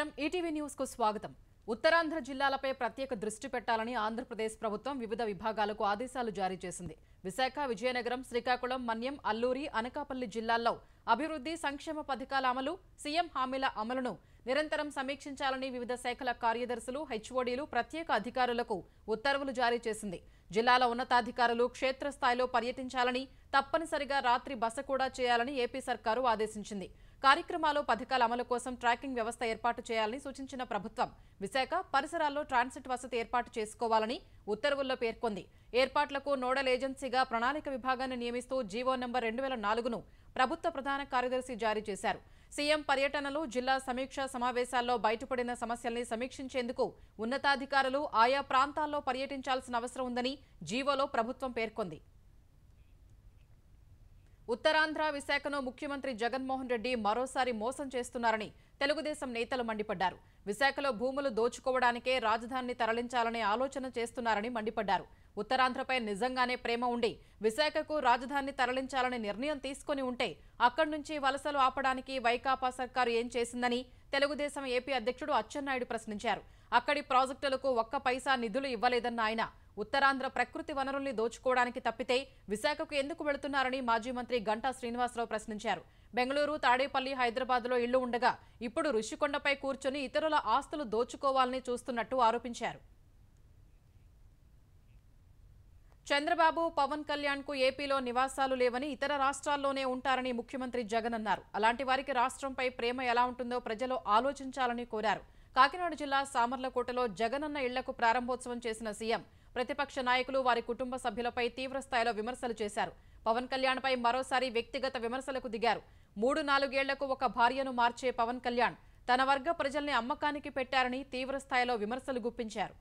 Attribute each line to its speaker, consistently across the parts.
Speaker 1: నమస్కారం ETV news కు స్వాగతం ఉత్తరాంధ్ర జిల్లాలపై ప్రత్యేక దృష్టి పెట్టాలని ఆంధ్రప్రదేశ్ ప్రభుత్వం వివిధ విభాగాలకు ఆదేశాలు జారీ చేసింది విశాఖ విజయనగరం శ్రీకాకుళం మన్యం అల్లూరి అనకాపల్లి జిల్లాల్లో అభివృద్ధి సంక్షేమ పథకాల అమలు సీఎం హామీల అమలును నిరంతరం సమీక్షించాలని వివిధ శాఖల కార్యదర్శులు హెచ్ఓడీలు ప్రత్యేక అధికారులకు ఉత్తర్వులు జారీ చేసింది జిల్లాల ఉన్నతాధికారులు క్షేత్రస్థాయిలో పర్యటించాలని తప్పనిసరిగా రాత్రి బస కూడా చేయాలని ఏపీ సర్కారు ఆదేశించింది కార్యక్రమాలు పథకాల అమలు కోసం ట్రాకింగ్ వ్యవస్థ ఏర్పాటు చేయాలని సూచించిన ప్రభుత్వం విశాఖ పరిసరాల్లో ట్రాన్సిట్ వసతి ఏర్పాటు చేసుకోవాలని ఉత్తర్వుల్లో పేర్కొంది ఏర్పాట్లకు నోడల్ ఏజెన్సీగా ప్రణాళిక విభాగాన్ని నియమిస్తూ జీవో నెంబర్ రెండు వేల నాలుగును ప్రభుత్వ ప్రధాన కార్యదర్శి జారీ చేశారు సీఎం పర్యటనలు జిల్లా సమీక్ష సమావేశాల్లో బయటపడిన సమస్యల్ని సమీక్షించేందుకు ఉన్నతాధికారులు ఆయా ప్రాంతాల్లో పర్యటించాల్సిన అవసరం ఉందని జీవోలో ప్రభుత్వం పేర్కొంది ఉత్తరాంధ్ర విశాఖను ముఖ్యమంత్రి జగన్మోహన్ రెడ్డి మరోసారి మోసం చేస్తున్నారని తెలుగుదేశం నేతలు మండిపడ్డారు విశాఖలో భూములు దోచుకోవడానికే రాజధానిని తరలించాలనే ఆలోచన చేస్తున్నారని మండిపడ్డారు ఉత్తరాంధ్రపై నిజంగానే ప్రేమ ఉండి విశాఖకు రాజధానిని తరలించాలని నిర్ణయం తీసుకుని ఉంటే అక్కడి నుంచి వలసలు ఆపడానికి వైకాపా సర్కారు ఏం చేసిందని తెలుగుదేశం ఏపీ అధ్యక్షుడు అచ్చెన్నాయుడు ప్రశ్నించారు అక్కడి ప్రాజెక్టులకు ఒక్క పైసా నిధులు ఇవ్వలేదన్న ఆయన ఉత్తరాంధ్ర ప్రకృతి వనరుల్ని దోచుకోవడానికి తప్పితే విశాఖకు ఎందుకు వెళుతున్నారని మాజీ మంత్రి గంటా శ్రీనివాసరావు ప్రశ్నించారు బెంగళూరు తాడేపల్లి హైదరాబాద్లో ఇళ్లు ఉండగా ఇప్పుడు ఋషికొండపై కూర్చొని ఇతరుల ఆస్తులు దోచుకోవాలని చూస్తున్నట్టు ఆరోపించారు చంద్రబాబు పవన్ కళ్యాణ్ కు ఏపీలో నివాసాలు లేవని ఇతర రాష్ట్రాల్లోనే ఉంటారని ముఖ్యమంత్రి జగన్ అన్నారు అలాంటి వారికి రాష్ట్రంపై ప్రేమ ఎలా ఉంటుందో ప్రజలు ఆలోచించాలని కోరారు కాకినాడ జిల్లా సామర్లకోటలో జగనన్న ఇళ్లకు ప్రారంభోత్సవం చేసిన సీఎం ప్రతిపక్ష నాయకులు వారి కుటుంబ సభ్యులపై తీవ్రస్థాయిలో విమర్శలు చేశారు పవన్ కళ్యాణ్పై మరోసారి వ్యక్తిగత విమర్శలకు దిగారు మూడు నాలుగేళ్లకు ఒక భార్యను మార్చే పవన్ కళ్యాణ్ తన వర్గ ప్రజల్ని అమ్మకానికి పెట్టారని తీవ్రస్థాయిలో విమర్శలు గుప్పించారు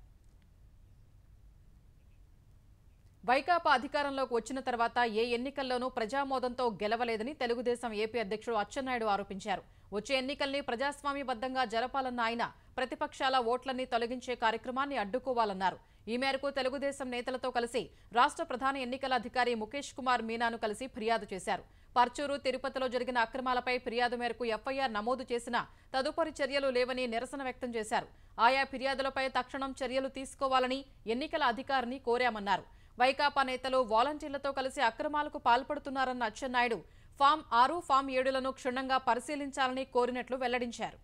Speaker 1: వైకాపా అధికారంలోకి వచ్చిన తర్వాత ఏ ఎన్నికల్లోనూ ప్రజామోదంతో గెలవలేదని తెలుగుదేశం ఏపీ అధ్యక్షుడు అచ్చెన్నాయుడు ఆరోపించారు వచ్చే ఎన్నికల్ని ప్రజాస్వామ్యబద్ధంగా జరపాలన్న ఆయన ప్రతిపక్షాల ఓట్లన్నీ తొలగించే కార్యక్రమాన్ని అడ్డుకోవాలన్నారు ఈ మేరకు తెలుగుదేశం నేతలతో కలిసి రాష్ట్ర ప్రధాన ఎన్నికల అధికారి ముఖేష్ కుమార్ మీనాను కలిసి ఫిర్యాదు చేశారు పర్చూరు తిరుపతిలో జరిగిన అక్రమాలపై ఫిర్యాదు మేరకు ఎఫ్ఐఆర్ నమోదు చేసిన తదుపరి చర్యలు లేవని నిరసన వ్యక్తం చేశారు ఆయా ఫిర్యాదులపై తక్షణం చర్యలు తీసుకోవాలని ఎన్నికల అధికారిని కోరామన్నారు వైకాపా నేతలు వాలంటీర్లతో కలిసి అక్రమాలకు పాల్పడుతున్నారన్న అచ్చెన్నాయుడు ఫామ్ ఆరు ఫామ్ ఏడులను క్షుణ్ణంగా పరిశీలించాలని కోరినట్లు వెల్లడించారు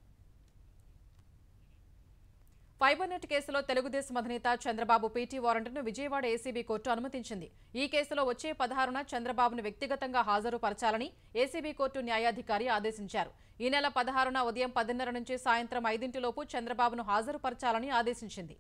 Speaker 1: ఫైబర్ నెట్ కేసులో తెలుగుదేశం అధినేత చంద్రబాబు పీటీ వారెంట్ను విజయవాడ ఏసీబీ కోర్టు అనుమతించింది ఈ కేసులో వచ్చే పదహారున చంద్రబాబును వ్యక్తిగతంగా హాజరుపరచాలని ఏసీబీ కోర్టు న్యాయాధికారి ఆదేశించారు ఈ నెల పదహారున ఉదయం పదిన్నర నుంచి సాయంత్రం ఐదింటిలోపు చంద్రబాబును హాజరుపరచాలని ఆదేశించింది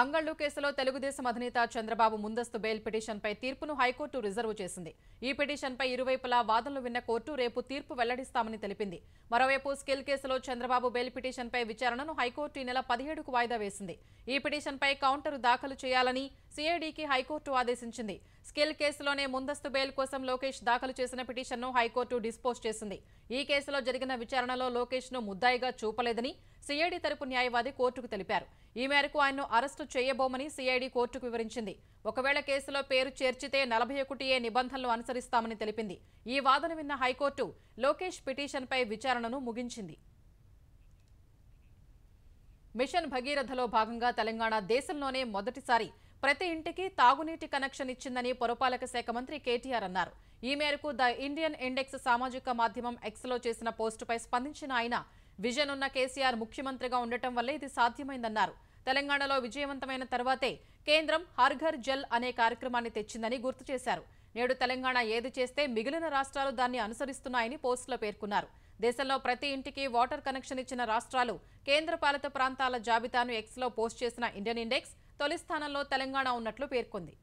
Speaker 1: అంగళ్ళు కేసులో తెలుగుదేశం అధినేత చంద్రబాబు ముందస్తు బెయిల్ పిటిషన్పై తీర్పును హైకోర్టు రిజర్వ్ చేసింది ఈ పిటిషన్పై ఇరువైపులా వాదనలు విన్న కోర్టు రేపు తీర్పు వెల్లడిస్తామని తెలిపింది మరోవైపు స్కిల్ కేసులో చంద్రబాబు బెయిల్ పిటిషన్పై విచారణను హైకోర్టు ఈ నెల పదిహేడుకు వాయిదా వేసింది ఈ పిటిషన్పై కౌంటర్ దాఖలు చేయాలని సిఐడికి హైకోర్టు ఆదేశించింది స్కిల్ కేసులోనే ముందస్తు బెయిల్ కోసం లోకేష్ దాఖలు చేసిన పిటిషన్ను హైకోర్టు డిస్పోజ్ చేసింది ఈ కేసులో జరిగిన విచారణలో లోకేష్ను ముద్దాయిగా చూపలేదని సిఐడి తరపు న్యాయవాది కోర్టుకు తెలిపారు ఈ మేరకు ఆయన్ను అరెస్టు చేయబోమని సిఐడి కోర్టుకు వివరించింది ఒకవేళ కేసులో పేరు చేర్చితే నలభై ఒకటి ఏ నిబంధనలు అనుసరిస్తామని తెలిపింది ఈ వాదన విన్న హైకోర్టు లోకేష్ పిటిషన్పై విచారణను ముగించింది మిషన్ భగీరథలో భాగంగా తెలంగాణ దేశంలోనే మొదటిసారి ప్రతి ఇంటికి తాగునీటి కనెక్షన్ ఇచ్చిందని పురపాలక శాఖ మంత్రి కేటీఆర్ అన్నారు ఈ మేరకు ద ఇండియన్ ఇండెక్స్ సామాజిక మాధ్యమం ఎక్స్లో చేసిన పోస్టుపై స్పందించిన ఆయన విజన్ ఉన్న కేసీఆర్ ముఖ్యమంత్రిగా ఉండటం వల్లే ఇది సాధ్యమైందన్నారు తెలంగాణలో విజయవంతమైన తర్వాతే కేంద్రం హర్ ఘర్ జల్ అనే కార్యక్రమాన్ని తెచ్చిందని గుర్తు చేశారు నేడు తెలంగాణ ఏది చేస్తే మిగిలిన రాష్ట్రాలు దాన్ని అనుసరిస్తున్నాయని పోస్టులో పేర్కొన్నారు దేశంలో ప్రతి ఇంటికి వాటర్ కనెక్షన్ ఇచ్చిన రాష్ట్రాలు కేంద్ర పాలిత ప్రాంతాల జాబితాను ఎక్స్లో పోస్ట్ చేసిన ఇండియన్ ఇండెక్స్ తొలి స్థానంలో తెలంగాణ ఉన్నట్లు పేర్కొంది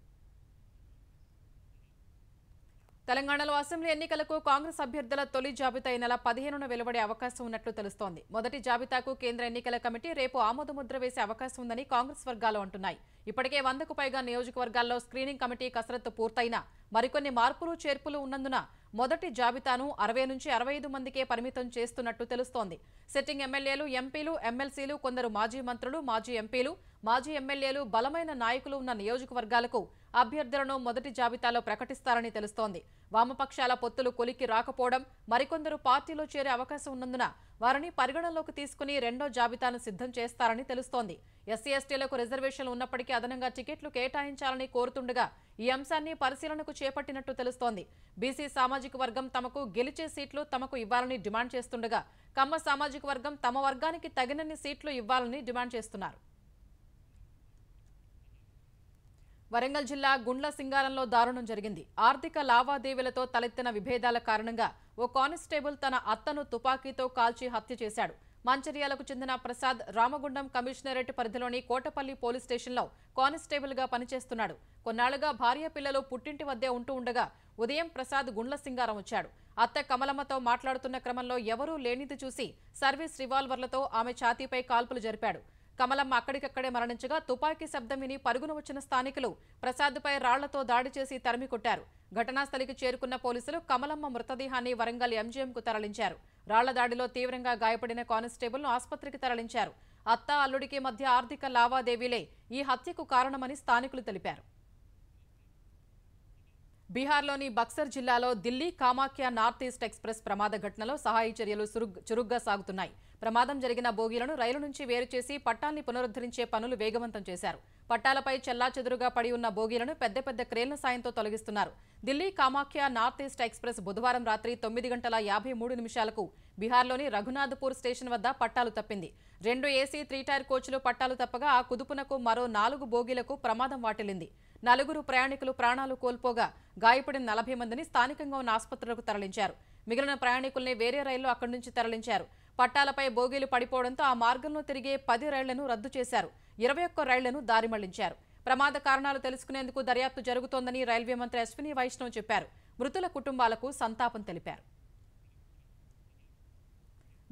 Speaker 1: తెలంగాణలో అసెంబ్లీ ఎన్నికలకు కాంగ్రెస్ అభ్యర్థుల తొలి జాబితా ఈ నెల పదిహేనున వెలువడే అవకాశం ఉన్నట్లు తెలుస్తోంది మొదటి జాబితాకు కేంద్ర ఎన్నికల కమిటీ రేపు ఆమోదముద్ర వేసే అవకాశం ఉందని కాంగ్రెస్ వర్గాలు అంటున్నాయి ఇప్పటికే వందకు పైగా నియోజకవర్గాల్లో స్క్రీనింగ్ కమిటీ కసరత్తు పూర్తయినా మరికొన్ని మార్పులు చేర్పులు ఉన్నందున మొదటి జాబితాను అరవై నుంచి అరవై మందికే పరిమితం చేస్తున్నట్టు తెలుస్తోంది సిట్టింగ్ ఎమ్మెల్యేలు ఎంపీలు ఎమ్మెల్సీలు కొందరు మాజీ మంత్రులు మాజీ ఎంపీలు మాజీ ఎమ్మెల్యేలు బలమైన నాయకులు ఉన్న నియోజకవర్గాలకు అభ్యర్థులను మొదటి జాబితాలో ప్రకటిస్తారని తెలుస్తోంది వామపక్షాల పొత్తులు కొలికి రాకపోవడం మరికొందరు పార్టీలో చేరే అవకాశం ఉన్నందున వారిని పరిగణనలోకి తీసుకుని రెండో జాబితాను సిద్ధం చేస్తారని తెలుస్తోంది ఎస్సీ ఎస్టీలకు రిజర్వేషన్లు ఉన్నప్పటికీ అదనంగా టికెట్లు కేటాయించాలని కోరుతుండగా ఈ అంశాన్ని పరిశీలనకు చేపట్టినట్టు తెలుస్తోంది బీసీ సామాజిక వర్గం తమకు గెలిచే సీట్లు తమకు ఇవ్వాలని డిమాండ్ చేస్తుండగా కమ్మ సామాజిక వర్గం తమ వర్గానికి తగినన్ని సీట్లు ఇవ్వాలని డిమాండ్ చేస్తున్నారు వరంగల్ జిల్లా గుండ్ల సింగారంలో దారుణం జరిగింది ఆర్థిక లావాదేవీలతో తలెత్తిన విభేదాల కారణంగా ఓ కానిస్టేబుల్ తన అత్తను తుపాకీతో కాల్చి హత్య చేశాడు మంచిర్యాలకు చెందిన ప్రసాద్ రామగుండం కమిషనరేట్ పరిధిలోని కోటపల్లి పోలీస్ స్టేషన్లో కానిస్టేబుల్గా పనిచేస్తున్నాడు కొన్నాళ్లుగా భార్య పిల్లలు పుట్టింటి వద్దే ఉంటూ ఉండగా ఉదయం ప్రసాద్ గుండ్ల సింగారం వచ్చాడు అత్త కమలమ్మతో మాట్లాడుతున్న క్రమంలో ఎవరూ లేనిది చూసి సర్వీస్ రివాల్వర్లతో ఆమె ఛాతీపై కాల్పులు జరిపాడు కమలమ్మ అక్కడికక్కడే మరణించగా తుపాకీ శబ్దం విని పరుగున వచ్చిన స్థానికులు ప్రసాద్పై రాళ్లతో దాడి చేసి తరిమి కొట్టారు ఘటనాస్థలికి చేరుకున్న పోలీసులు కమలమ్మ మృతదేహాన్ని వరంగల్ ఎంజీఎంకు తరలించారు రాళ్ల దాడిలో తీవ్రంగా గాయపడిన కానిస్టేబుల్ను ఆసుపత్రికి తరలించారు అత్త అల్లుడికి మధ్య ఆర్థిక లావాదేవీలే ఈ హత్యకు కారణమని స్థానికులు తెలిపారు బీహార్లోని బక్సర్ జిల్లాలో Delhi Kamakhya north east express ప్రమాద ఘటనలో సహాయ చర్యలు చురుగ్గా సాగుతున్నాయి ప్రమాదం జరిగిన బోగీలను రైలు నుంచి వేరు చేసి పట్టాల్ని పునరుద్ధరించే పనులు వేగవంతం చేశారు పట్టాలపై చెల్లాచెదురుగా పడి ఉన్న బోగీలను పెద్ద పెద్ద క్రేన్ల సాయంతో తొలగిస్తున్నారు Delhi Kamakhya north east express బుధవారం రాత్రి తొమ్మిది గంటల యాభై మూడు నిమిషాలకు బీహార్లోని రఘునాథ్పూర్ స్టేషన్ వద్ద పట్టాలు తప్పింది రెండు ఏసీ త్రీ టైర్ కోచ్లు పట్టాలు తప్పగా ఆ కుదుపునకు మరో నాలుగు బోగీలకు ప్రమాదం వాటిల్లింది నలుగురు ప్రయాణికులు ప్రాణాలు కోల్పోగా గాయపడిన నలభై మందిని స్థానికంగా ఉన్న ఆసుపత్రులకు తరలించారు మిగిలిన ప్రయాణికుల్ని వేరే రైల్లో అక్కడి నుంచి తరలించారు పట్టాలపై బోగీలు పడిపోవడంతో ఆ మార్గంలో తిరిగే పది రైళ్లను రద్దు చేశారు ఇరవై ఒక్క రైళ్లను దారి మళ్లించారు ప్రమాద కారణాలు తెలుసుకునేందుకు దర్యాప్తు జరుగుతోందని రైల్వే మంత్రి అశ్విని వైష్ణవ్ చెప్పారు మృతుల కుటుంబాలకు సంతాపం తెలిపారు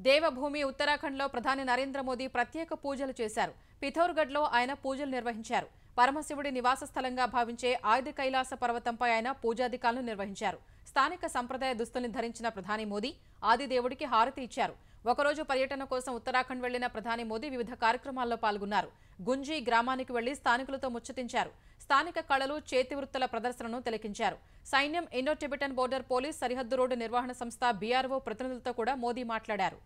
Speaker 1: దేవభూమి ఉత్తరాఖండ్లో ప్రధాని నరేంద్ర మోదీ ప్రత్యేక పూజలు చేశారు పిథోర్గఢ్లో ఆయన పూజలు నిర్వహించారు పరమశివుడి నివాస స్థలంగా భావించే ఆయుధ కైలాస పర్వతంపై ఆయన పూజాధికాలను నిర్వహించారు స్థానిక సంప్రదాయ దుస్తుల్ని ధరించిన ప్రధాని మోదీ ఆదిదేవుడికి హారతి ఇచ్చారు ఒకరోజు పర్యటన కోసం ఉత్తరాఖండ్ వెళ్లిన ప్రధాని మోదీ వివిధ కార్యక్రమాల్లో పాల్గొన్నారు గుంజీ గ్రామానికి వెళ్లి స్థానికులతో ముచ్చటించారు స్థానిక కళలు చేతివృత్తుల ప్రదర్శనను తిలకించారు సైన్యం ఇండో టిబెటన్ బోర్డర్ పోలీస్ సరిహద్దు రోడ్డు నిర్వహణ సంస్థ బీఆర్ఓ ప్రతినిధులతో కూడా మోదీ మాట్లాడారు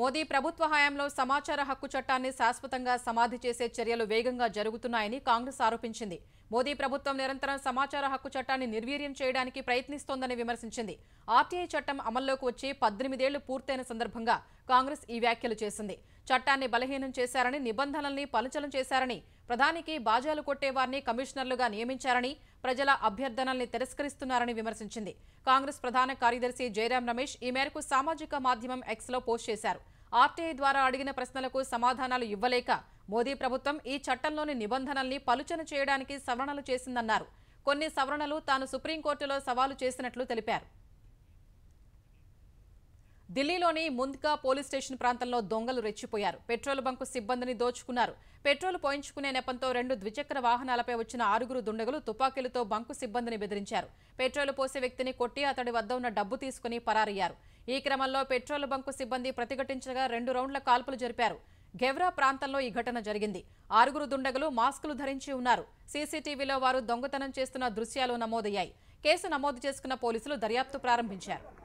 Speaker 1: మోదీ ప్రభుత్వ హయాంలో సమాచార హక్కు చట్టాన్ని శాశ్వతంగా సమాధి చేసే చర్యలు వేగంగా జరుగుతున్నాయని కాంగ్రెస్ ఆరోపించింది మోదీ ప్రభుత్వం నిరంతరం సమాచార హక్కు చట్టాన్ని నిర్వీర్యం చేయడానికి ప్రయత్నిస్తోందని విమర్శించింది ఆర్టీఐ చట్టం అమల్లోకి వచ్చి పద్దెనిమిదేళ్లు పూర్తయిన సందర్భంగా కాంగ్రెస్ ఈ వ్యాఖ్యలు చేసింది చట్టాన్ని బలహీనం చేశారని నిబంధనల్ని పలుచలం చేశారని ప్రధానికి బాజాలు కొట్టేవారిని కమిషనర్లుగా నియమించారని ప్రజల అభ్యర్థనల్ని తిరస్కరిస్తున్నారని విమర్శించింది కాంగ్రెస్ ప్రధాన కార్యదర్శి జయరాం రమేష్ ఈ మేరకు సామాజిక మాధ్యమం ఎక్స్లో పోస్ట్ చేశారు ఆర్టీఐ ద్వారా అడిగిన ప్రశ్నలకు సమాధానాలు ఇవ్వలేక మోదీ ప్రభుత్వం ఈ చట్టంలోని నిబంధనల్ని పలుచన చేయడానికి సవరణలు చేసిందన్నారు కొన్ని సవరణలు తాను సుప్రీంకోర్టులో సవాలు చేసినట్లు తెలిపారు ఢిల్లీలోని ముందుగా పోలీస్ స్టేషన్ ప్రాంతంలో దొంగలు రెచ్చిపోయారు పెట్రోల్ బంకు సిబ్బందిని దోచుకున్నారు పెట్రోల్ పోయించుకునే నెపంతో రెండు ద్విచక్ర వాహనాలపై వచ్చిన ఆరుగురు దుండగులు తుపాకీలతో బంకు సిబ్బందిని బెదిరించారు పెట్రోల్ పోసే వ్యక్తిని కొట్టి అతడి వద్ద ఉన్న డబ్బు తీసుకుని పరారయ్యారు ఈ క్రమంలో పెట్రోల్ బంకు సిబ్బంది ప్రతిఘటించగా రెండు రౌండ్ల కాల్పులు జరిపారు గెవ్రా ప్రాంతంలో ఈ ఘటన జరిగింది ఆరుగురు దుండగులు మాస్కులు ధరించి ఉన్నారు సీసీటీవీలో వారు దొంగతనం చేస్తున్న దృశ్యాలు నమోదయ్యాయి కేసు నమోదు చేసుకున్న పోలీసులు దర్యాప్తు ప్రారంభించారు